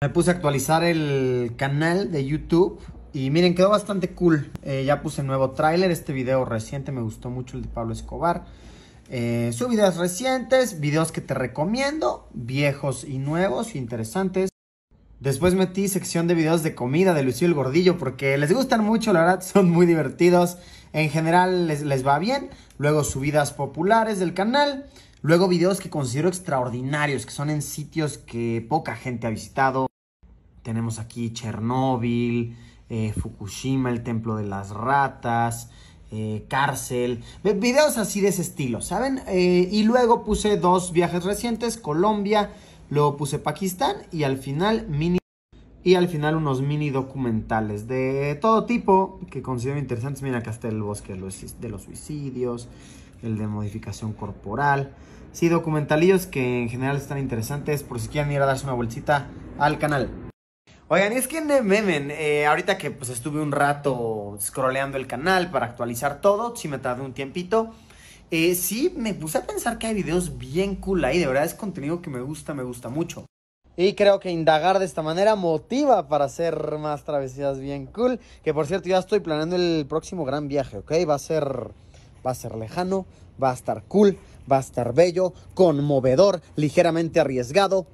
Me puse a actualizar el canal de YouTube y miren, quedó bastante cool. Eh, ya puse nuevo tráiler, este video reciente me gustó mucho el de Pablo Escobar. Eh, subidas recientes, videos que te recomiendo, viejos y nuevos interesantes. Después metí sección de videos de comida de Lucio el Gordillo porque les gustan mucho, la verdad, son muy divertidos. En general les, les va bien. Luego subidas populares del canal. Luego videos que considero extraordinarios, que son en sitios que poca gente ha visitado. Tenemos aquí Chernóbil, eh, Fukushima, el templo de las ratas, eh, cárcel, videos así de ese estilo, ¿saben? Eh, y luego puse dos viajes recientes, Colombia, luego puse Pakistán y al final mini... Y al final unos mini documentales de todo tipo que considero interesantes. Mira, acá está el bosque de los suicidios, el de modificación corporal. Sí, documentalillos que en general están interesantes por si quieren ir a darse una bolsita al canal. Oigan, es que no memen, eh, ahorita que pues estuve un rato scrolleando el canal para actualizar todo, sí me tardé un tiempito. Eh, sí, me puse a pensar que hay videos bien cool ahí, de verdad es contenido que me gusta, me gusta mucho. Y creo que indagar de esta manera motiva para hacer más travesías bien cool. Que por cierto, ya estoy planeando el próximo gran viaje, ¿ok? Va a ser, va a ser lejano, va a estar cool, va a estar bello, conmovedor, ligeramente arriesgado.